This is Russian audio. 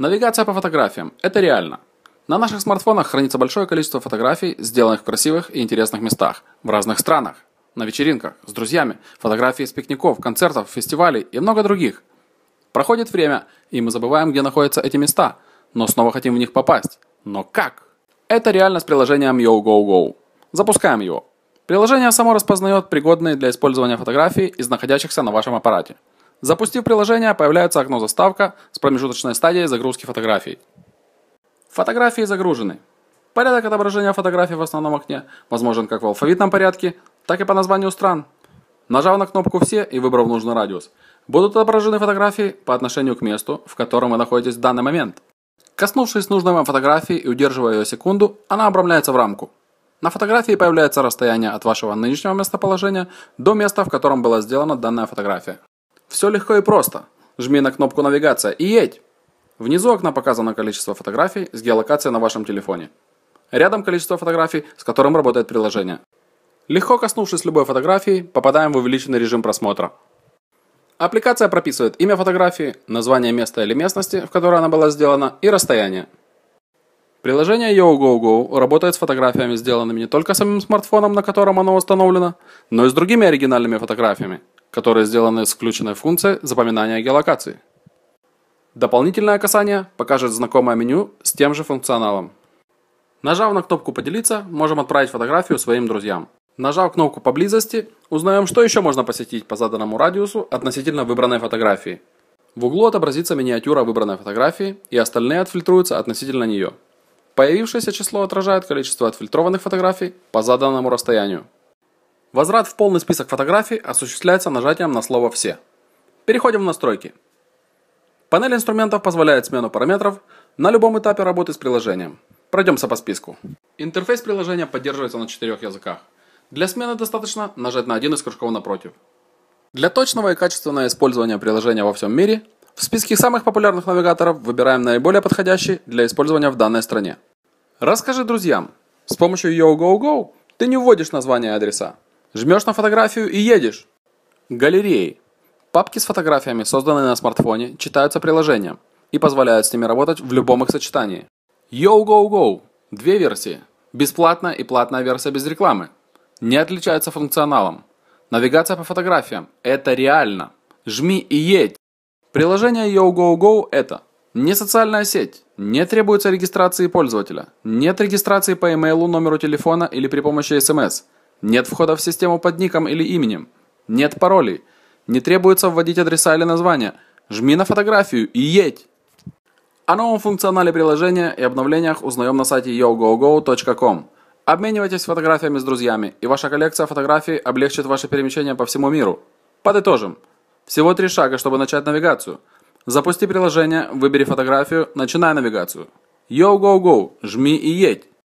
Навигация по фотографиям – это реально. На наших смартфонах хранится большое количество фотографий, сделанных в красивых и интересных местах, в разных странах, на вечеринках, с друзьями, фотографии с пикников, концертов, фестивалей и много других. Проходит время, и мы забываем, где находятся эти места, но снова хотим в них попасть. Но как? Это реально с приложением YoGoGo. Запускаем его. Приложение само распознает пригодные для использования фотографии из находящихся на вашем аппарате – Запустив приложение, появляется окно заставка с промежуточной стадией загрузки фотографий. Фотографии загружены. Порядок отображения фотографий в основном окне возможен как в алфавитном порядке, так и по названию стран. Нажав на кнопку «Все» и выбрав нужный радиус, будут отображены фотографии по отношению к месту, в котором вы находитесь в данный момент. Коснувшись нужной вам фотографии и удерживая ее секунду, она обрамляется в рамку. На фотографии появляется расстояние от вашего нынешнего местоположения до места, в котором была сделана данная фотография. Все легко и просто. Жми на кнопку навигация и едь. Внизу окна показано количество фотографий с геолокацией на вашем телефоне. Рядом количество фотографий, с которым работает приложение. Легко коснувшись любой фотографии, попадаем в увеличенный режим просмотра. Аппликация прописывает имя фотографии, название места или местности, в которой она была сделана, и расстояние. Приложение YoGoGo работает с фотографиями, сделанными не только самим смартфоном, на котором оно установлено, но и с другими оригинальными фотографиями, которые сделаны с включенной функцией запоминания геолокации. Дополнительное касание покажет знакомое меню с тем же функционалом. Нажав на кнопку «Поделиться», можем отправить фотографию своим друзьям. Нажав кнопку «Поблизости», узнаем, что еще можно посетить по заданному радиусу относительно выбранной фотографии. В углу отобразится миниатюра выбранной фотографии, и остальные отфильтруются относительно нее. Появившееся число отражает количество отфильтрованных фотографий по заданному расстоянию. Возврат в полный список фотографий осуществляется нажатием на слово «Все». Переходим в настройки. Панель инструментов позволяет смену параметров на любом этапе работы с приложением. Пройдемся по списку. Интерфейс приложения поддерживается на четырех языках. Для смены достаточно нажать на один из кружков напротив. Для точного и качественного использования приложения во всем мире в списке самых популярных навигаторов выбираем наиболее подходящий для использования в данной стране. Расскажи друзьям. С помощью YoGoGo ты не вводишь название адреса, Жмешь на фотографию и едешь. Галереи. Папки с фотографиями, созданные на смартфоне, читаются приложением и позволяют с ними работать в любом их сочетании. Yo-Go-Go. Две версии. Бесплатная и платная версия без рекламы. Не отличаются функционалом. Навигация по фотографиям. Это реально. Жми и едь. Приложение Yo-Go-Go это не социальная сеть, не требуется регистрации пользователя, нет регистрации по имейлу, номеру телефона или при помощи смс эм – нет входа в систему под ником или именем. Нет паролей. Не требуется вводить адреса или названия. Жми на фотографию и едь! О новом функционале приложения и обновлениях узнаем на сайте yogogo.com. Обменивайтесь фотографиями с друзьями, и ваша коллекция фотографий облегчит ваше перемещение по всему миру. Подытожим. Всего три шага, чтобы начать навигацию. Запусти приложение, выбери фотографию, начинай навигацию. Yo, жми и едь.